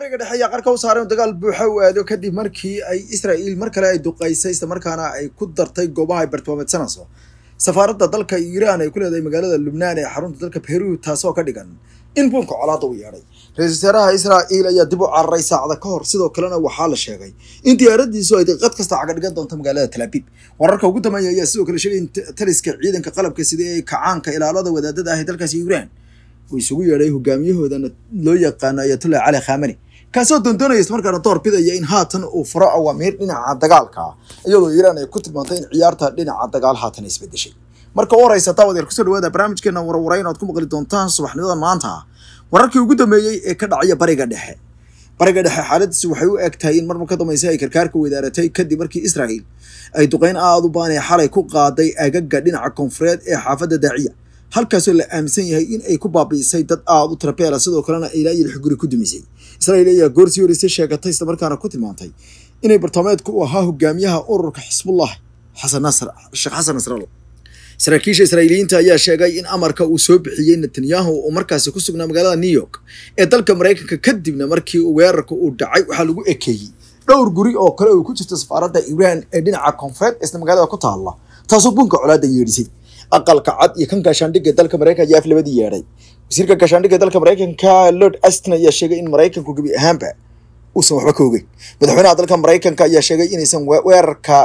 fariga dhexe yaa qarka u saareen oo dagaal buuxa u aado kadib markii ay israa'iil mar kale ay duqaysay islamarkaana ay ku dartay goobaha ay bartilmaamedsanayso safaaradda dalka iiraan ay ku leedahay magaalada lubnaan ee xarunta dalka peru taasoo ka dhigan in buunka colaadda uu yeedhay ra-isul wasaaraha israa'iil ayaa dib u cararay saacada ka hor sidoo kalena waxaa la sheegay in diyaaradiisu ay daqiiqad kasta cagadhigan doonto magaalada talaabiib wararka ugu dambeeya ayaa sidoo kale sheegay in taliska ciidanka qalabka sida ee kacaanka ilaalada wadaadada ah ee dalkaasi yukraan uu isugu yeedhay hogaamiyahooda loo yaqaano ayatullah cali khamani kaasoo doondoonaya isla door bidaya in haatan uu faro awaamiir dhinaca dagaalka ah iyadoo iiraan ay ku tilmaantay in ciyaarta dhinaca dagaal haatan isbedeshay marka u horeysa taawadeer kusoo dhawaada barnaamijkeena warwareyn oad ku maqli doontaan subaxnimadan maanta wararkii ugu dambeeyey ee ka dhacaya bariga dhexe bariga dhexe xaaladiisi waxay u eg in marmar ka dambaysa ay karkaarka wadaaratay kadib markii israa'iil ay duqeyn aada u baanay xalay ku qaaday agaga dhinaca koonfureed ee xaafadda daaciya halkaasoo la aaminsan yahay in ay ku baabi'isay dad aada u tirabeela sidoo kalena ilaa iyo lixguri ku dumisay israa'iil ayaa goor sii horeysay sheegatay islamarkaana ku tilmaantay inay bartamameedku u ahaa hogaamiyaha ururka xisbullah xasan nasr sheekh xasan nasrallah saraakiisha israa'iiliyiinta ayaa sheegay in amarka uu soo bixiyey netanyahu uu markaasi ku sugnaa magaalada new york ee dalka maraykanka kadibna markii weerarka uu dhacay waxaa lagu ekeeyey dhowr guri oo kale uu ku jirta safaaradda iiraan ee dhinaca koonfureed isla magaalada ku taalla taasoo bunka colaadda yeedhisay aqalka cad iyo kan gaashaandhigga dalka maraykanka ayaa af yeedhay wasiirka gaashaandhigga dalka maraykanka lord aston ayaa sheegay in maraykanku gebi ahaanba uusan waxba ka ogeyn madaxweynaha dalka maraykanka ayaa sheegay inaysan weerarka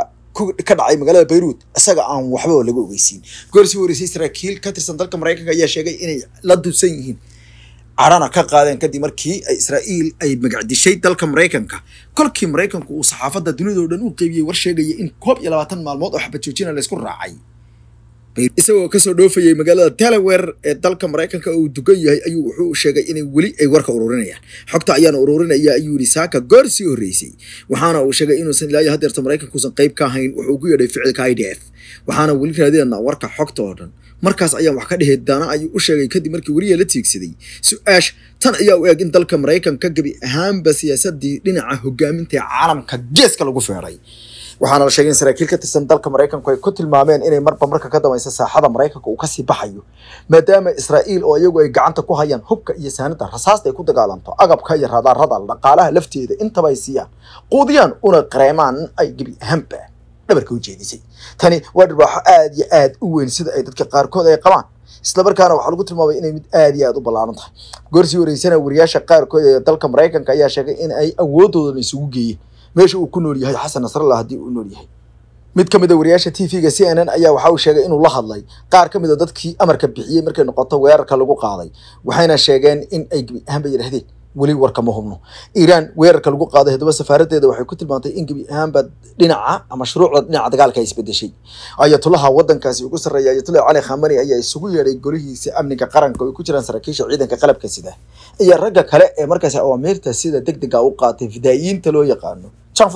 ka dhacay magaalada bayruud isaga aan waxba laga ogeysiin goorsii wareysay saraakiil ka tirsan dalka maraykanka ayaa sheegay inay la duusan yihiin carana ka qaadeen kadib markii ay israa'iil ay magacdishay dalka maraykanka kolkii maraykanku uu saxaafadda dunidao dhan u qeybiyey war sheegaya in koob iyo labaatan maalmood oo xabajoojina laysku raacay isagoo kasoo dhoofayay magaalada delaware ee dalka maraykanka uu dugan yahay ayuu wuxuu sheegay inay weli ay warka ururinayaan xogta ayaana ururinaya ayuu yihi saaka goor sii horreysay waxaana uu sheegay inuusan ilaa haddeerta hadeerta maraykanka uusan qayb ka ahayn wuxuu ku yeedhay ficilka i d f waxaana weli raadinanaa warka xogta oo dhan markaas ayaan wax ka dhihi daana ayuu u sheegay kadib markii weliya la tiigsaday su aash tan ayaa u eeg in dalka maraykanka gebi ahaanba siyaasadii dhinaca hogaaminta ee caalamka geeska lagu feeray waxaana la sheegay in saraakiil ka tirsan dalka maraykanku ay ku tilmaameen inay marba marka ka dambaysa saaxada maraykanka uu kasii baxayo maadaama israa'iil oo iyagu ay gacanta ku hayaan hubka iyo saanada rasaasta ay ku dagaalanto agabka iyo radaarada dhaqaalaha lafteeda intaba ay siiyaan quudiyaan una qareemaan in ay gebi ahaanba dhabarka u tani waa dharbaaxo aad iyo aad u weyn sida ay dadka qaarkood ay qabaan islamarkaana markaana waxaa lagu tilmaamay inay mid aad iyo aad u ballaaran tahay goor sii wareysana wariyaasha qaarkood ee dalka maraykanka ayaa sheegay in ay awooddoodana isugu geeyeen meesha uu ku nool yahay xasan nasrallah haddii uu nool yahay mid ka mid a ah wariyaasha t v-ga c n n ayaa waxa uu sheegay inuu la hadlay qaar ka mid a ah dadkii amarka bixiyey markay noqoto weerarka lagu qaaday waxayna sheegeen in ay gebi ahaanba yidhahdeen weli warka ma hubno iiraan weerarka lagu qaaday haddaba safaaraddeeda waxay ku tilmaantay in gebi ahaanba dhinaca mashruucda dhinaca dagaalka ay isbedeshay ayatulaha waddankaasi ugu sarreeya ayatullah cali khamani ayaa isugu yeedhay golihiisa amniga qaranka oo ay ku jiraan saraakiisha ciidanka qalabka sida iyo ragga kale ee markaasi awaamirta sida deg dega u qaatay fidaayiinta loo yaqaano jan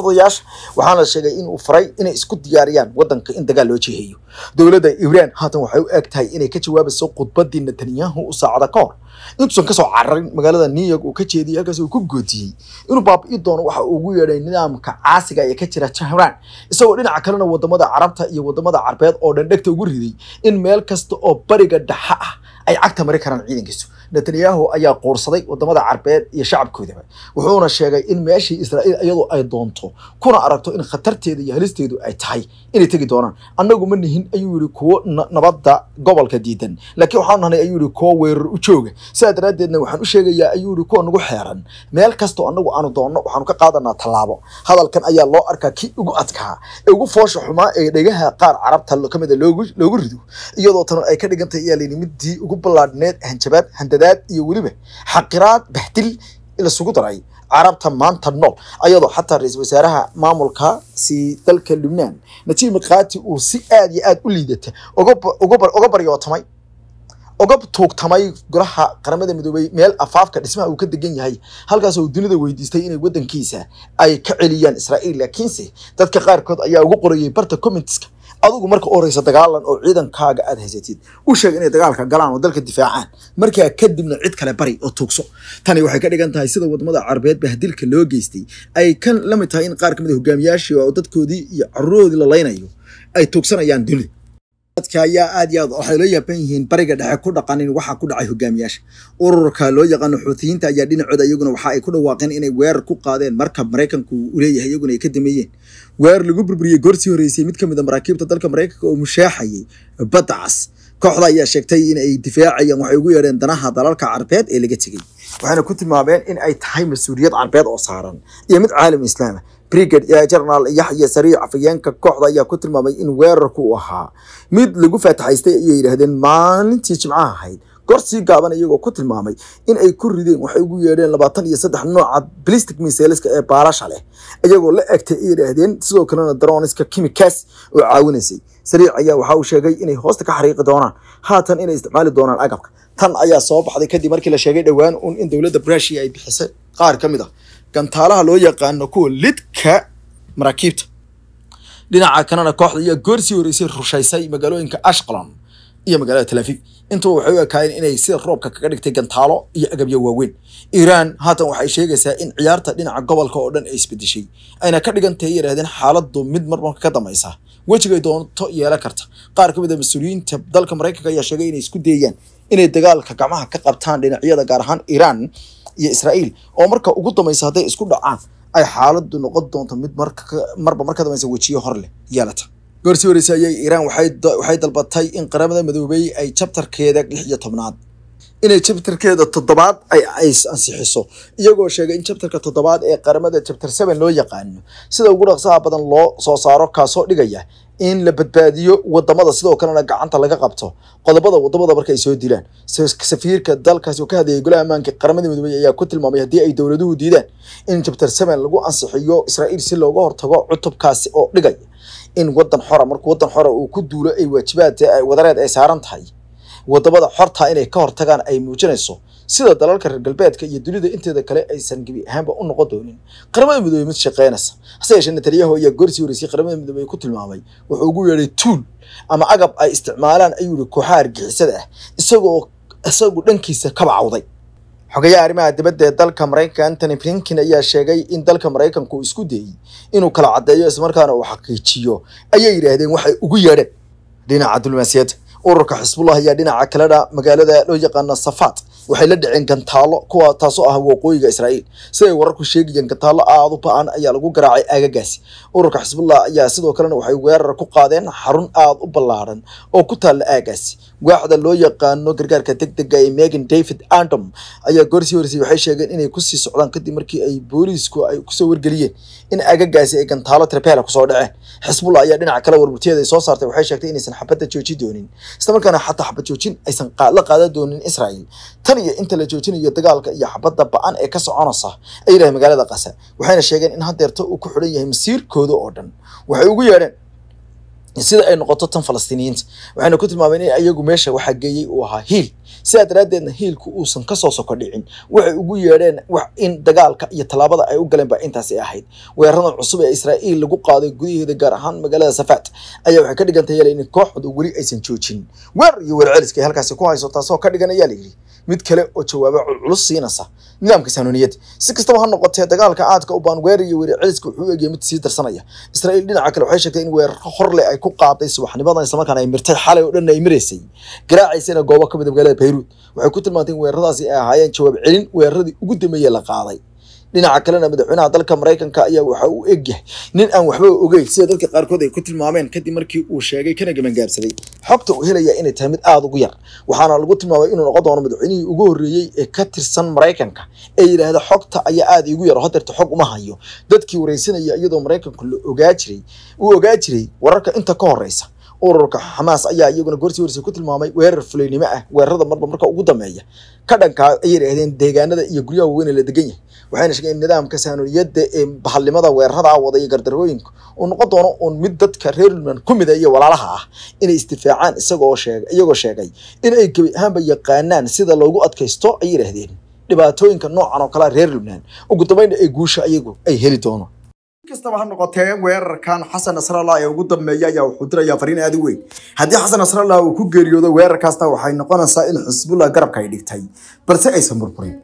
waxaana sheegay inuu faray inay isku diyaariyaan wadanka in dagaal loo jeheeyo dowladda iiraan haatan waxay u eeg tahay inay ka jawaabayso khudbadii netanyahu u saacda ka hor intuusan kasoo cararin magaalada new york uu ka jeediyey halkaas uu ku goodiyey inuu baabi'i doono waxa ugu yeedhay nidaamka caasiga ee ka jira jahran isagoo dhinaca kalena wadamada carabta iyo wadamada carbeed oo dhan dhegta ugu riday in meel kasta oo bariga dhexa ah ay cagta mari karaan ciidankiisu netanyahu ayaa quursaday wadamada carbeed iyo shacabkoodaba wuxuuna sheegay in meeshii israa'iil iyadu ay doonto kuna aragto in khatarteeda iyo halisteedu ay tahay inay tegi doonaan annagu ma nihin ayuu yihi kuwo nabadda gobolka diidan laakiin waxaanu nahnay ayuu yihi kuwo weerar u jooga sidaa daraaddeedna waxaan u sheegayaa ayuu yihi kuwa nagu xeeran meel kastoo annagu aanu doonno waxaanu ka qaadanaa tallaabo hadalkan ayaa loo arkaa kii ugu adkaa ee ugu foosha xumaa ee dhegaha qaar carabta ka mida ah loogu rido iyadoo tan ay ka dhigantahy ayaa ugu ballaadhneed hanjabaad handa dadaad iyo weliba xaqiraad baxdil lasugu daray carabta maanta nool ayadoo xataa ra-iisul wasaaraha maamulka si dalka lubnaan najiib miqaati uu si aad iyo aad u liidata uga baryootamay uga tuugtamay golaha qaramada midoobey meel afaafka dhismaha uu ka degan yahay halkaas uu dunida weydiistay inay waddankiisa ay ka celiyaan israa'iil laakiinse dadka qaarkood ayaa ugu qorayay barta commentiska adugu marka u horeysa dagaalan oo ciidankaaga aad haysatid u sheeg inay dagaalka galaan oo dalka difaacaan markaa kadibna cid kale bari oo tuugso tani waxay ka dhigan tahay sida wadamada carabeed bahdilka loo geystay ay ka lamid tahay in qaar ka mid a ah hogaamiyaashii oo dadkoodii iyo caruroodii la laynayo ay tuugsanayaan dunida dadka ayaa aad iyo aad waxay loo yaaban yihiin bariga dhexe ku dhaqanin waxa ku dhacay hogaamiyaasha ururka loo yaqaano xuutiyiinta ayaa dhinacooda iyaguna waxa ay ku dhawaaqeen inay weerar ku qaadeen marka maraykanku uu leeyahay iyaguna ay ka dameeyeen weerar lagu burburiyey goorsii horreysay mid ka mid ah maraakiibta dalka maraykanka oo mushaaxayay badda cas kooxda ayaa sheegtay in ay difaacayaan waxay ugu yeedheen danaha dalalka carbeed ee laga tegay waxayna ku tilmaameen in ay tahay mas-uuliyad carbeed oo saaran iyo mid caalam islaama ah brigade genaraal yaxya sariic afhayeenka kooxda ayaa ku tilmaamay in weerarku uu ahaa mid lagu faataxaystay ayay yidhaahdeen maalintii jimcaha ahayd gor sii gaaban iyagoo ku tilmaamay in ay ku rideen waxay ugu yeedheen labaatan iyo saddex nooca balistic miseliska ee baarasha leh iyagoo la egtay ay yidhaahdeen sidoo kalena daroniska kimikaas oo caawinaysay sariic ayaa waxa uu sheegay inay hoosta ka xariiqi doonaan haatan inay isticmaali doonaan agabka tan ayaa soo baxday kadib markii la sheegay dhowaan uun in dowladda brashia ay bixisay qaar ka mid ah gantaalaha loo yaqaano kuwa lid maraakiibta dhinaca kalena kooxda ayaa goorsii horeysay rushaysay magaalooyinka ashqalon iyo magaalada talaafiib intuba waxay u ekaayeen inay sida roobka kaga dhigtay gantaalo iyo agabyo waaweyn iiraan haatan waxay sheegaysaa in ciyaarta dhinaca gobolka oo dhan ay isbedeshay ayna ka dhigantahay yidhahdeen xaaladdu mid marmarka ka dambaysa wejigay doonto yeelan karta qaar ka mid a ah mas-uuliyiinta dalka maraykanka ayaa sheegay inay isku dayayaan inay dagaalka gacmaha ka qabtaan dhinacyada gaar ahaan iiraan iyo israa'iil oo marka ugu dambaysa hadday isku dhacaan ay xaaladu noqon doonto mid marba marka dambaysa wejiyo hor leh yeelata goor sii horeysay ayay iiraan waxay dalbatay in qaramada madoobey ay jabtarkeeda lix iyo tobnaad inay jabtarkeeda toddobaad ay ansixiso iyagoo sheegay in jabtarka toddobaad ee qaramada jabtar seven loo yaqaano sida ugu dhaqsaha badan loo soo saaro kaasoo dhigaya in la badbaadiyo wadamada sidoo kalena gacanta laga qabto qodobada wadamada marka ay soo dilaan safiirka dalkaasi oo ka hadlayay golaha ammaanka qaramada midoobey ayaa ku tilmaamay haddii ay dowladuhu diidaan in jabtar seven lagu ansixiyo israa'iil si looga hortago cutubkaasi oo dhigaya in wadan xora markuu wadan xora uu ku duulo ay waajibaad wadareed ay saaran tahay wadamada xortaa inay ka hortagaan ay muujinayso sida dalalka reer galbeedka iyo dunida inteeda kale aysan gebi ahaanba u noqon doonin qaramada midoobey mid shaqeynaysa hase yeeshee netanyahu ayaa goorsii sii qaramada midoobey ku tilmaamay wuxuu ugu yeedhay tuul ama agab ay isticmaalaan ayuu yihi kooxaha argixisada ah isagoo isagu dhankiisa kaba cawday xogayaha arrimaha dibadda ee dalka maraykanka antony blinkin ayaa sheegay in dalka maraykanku uu isku dayey inuu kala caddeeyo islamarkaana uu xaqiijiyo ayay yidhaahdeen waxay ugu yeedheen dhinaca dulmaasiyadda ururka xisbullah ayaa dhinaca kalena magaalada loo yaqaana safaad waxay la dhaceen gantaalo kuwa taasoo ah waqooyiga israa'iil siday wararku sheegayeen gantaalo aadu ba-an ayaa lagu garaacay aagagaasi ururka xisbullah ayaa sidoo kalena waxay weerar ku qaadeen xarun aad u ballaaran oo ku taalla aagaasi waaxda loo yaqaano gargaarka deg dega ee megan david andom ayaa goorsii horsii waxay sheegeen inay kusii socdaan kadib markii ay booliisku ay kusoo wargeliyeen in aagagaasi ay gantaalo tripela kusoo dhaceen xisbullah ayaa dhinaca kale warburtiyaday soo saartay waxay sheegtay inaysan xabadda joojin doonin islamarkaana xataa xabad joojin aysan la qaadan doonin israa'iil tan soomaaliya inta la joojinayo dagaalka iyo xabadda ba-an ee ka soconaysa ay yidhahay magaalada kasa waxayna sheegeen in hadeerto uu ku xidhan yahay masiirkooda oo dhan waxay ugu yeedheen sida ay noqoto tan falastiiniyiinta waxayna ku tilmaameen in ayagu meesha waxaa geeyey uu ahaa hiil sidaa daraaddeedna hiilku uusan kasoo soko dhicin waxay ugu yeedheen in dagaalka iyo tallaabada ay u galeen baa intaasi ahayd weerarada cusub ee israa'iil lagu qaaday gudaheeda gaar ahaan magaalada safaat ayaa waxay ka dhigantay yaala in kooxdu weli aysan joojin weerar iyo weerceliska ay halkaasi ku hayso taasoo ka dhigan ayaa la yidhi mid kale oo jawaabo culculus siinaysa nidaamka saanuniyad si kastaba ha noqotee dagaalka aadka u baanweer iyo weerar celiska wuxuu u eegayay mid sii darsanaya israa'iil dhinaca kale waxay sheegtay in weeraro hor leh ay ku qaaday subaxnimadan islamarkaana ay mirtay xalay oo dhan ay miraysay garaacaysayna goobo ka mid a ah magaalada bayruud waxay ku tilmaantay in weeraradaasi ay ahaayeen jawaab celin weeraradii ugu dambeeyey la qaaday dhinaca kalena madaxweynaha dalka maraykanka ayaa waxa uu egyahay nin aan waxba ogeyn sida dadka qaarkood ay ku tilmaameen kadib markii uu sheegay kana gabangaabsaday xogta uu helaya inay tahay mid aada ugu yar waxaana lagu tilmaamay inuu noqon doono madaxweynihii ugu horreeyey ee ka tirsan maraykanka ee yidhaahda xogta ayaa aada igu yar hadeerta xog uma hayo dadkii wareysanaya iyadoo maraykanku la ogaa jiray uu ogaa jiray wararka inta ka horeysa ururka xamaas ayaa iyaguna gorsii horse ku tilmaamay weerar fulaynimo ah weerarada marba marka ugu dambeeya ka dhankaa ayay dhahdeen deegaanada iyo guryaha waaweyn la degan yahay waxayna sheegeen in nidaamka saanuliyadda ee bahalnimada weeraradaa ah wada iyo gardarooyinka uu noqon doono uun mid dadka reer puntland ku mida iyo walaalaha ah inay isdifaacaan isagoo sheeg iyagoo sheegay inay ay gebi ahaanba yaqaanaan sida loogu adkaysto ayay dhahdeen dhibaatooyinka noocan oo kalea reer puntland ugu dambeynna ee guusha ayagu ay heli doono kastaba ha noqotee weerarkan xasan nasrallah ee ugu dambeeya ayaa wuxuu dirayaa fariin aad u weyn haddii xasan nasrallah uu ku geeriyoodo weerarkaasna waxay noqonaysaa in xisbullah garabka ay dhigtay balse aysan burburin